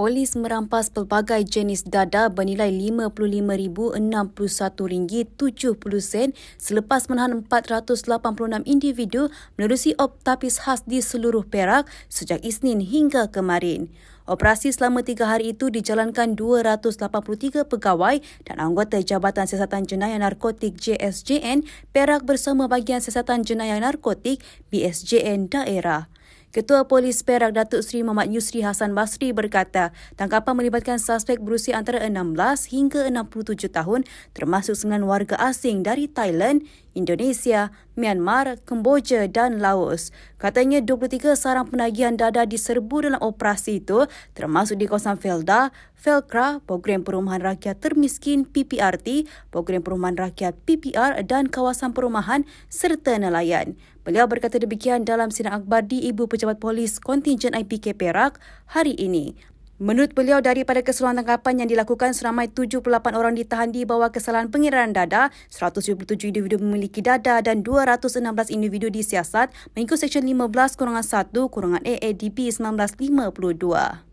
polis merampas pelbagai jenis dada bernilai RM55,061.70 selepas menahan 486 individu menerusi optapis khas di seluruh Perak sejak Isnin hingga kemarin. Operasi selama tiga hari itu dijalankan 283 pegawai dan anggota Jabatan Siasatan Jenayah Narkotik JSJN Perak bersama Bagian Siasatan Jenayah Narkotik BSJN Daerah. Ketua Polis Perak Datuk Seri Muhammad Yusri Hasan Basri berkata, tangkapan melibatkan suspek berusia antara 16 hingga 67 tahun termasuk 9 warga asing dari Thailand, Indonesia, Myanmar, Kemboja dan Laos. Katanya 23 sarang penagihan dada diserbu dalam operasi itu termasuk di kawasan Felda, Felkra, Program Perumahan Rakyat Termiskin PPRT, Program Perumahan Rakyat PPR dan kawasan perumahan serta nelayan. Beliau berkata demikian dalam sidang akbar di Ibu Pejabat Polis Kontingen IPK Perak hari ini. Menurut beliau, daripada keseluruhan tangkapan yang dilakukan, seramai 78 orang ditahan di bawah kesalahan pengiraan dada, 177 individu memiliki dada dan 216 individu disiasat mengikut Seksyen 15-1-AADB 1952.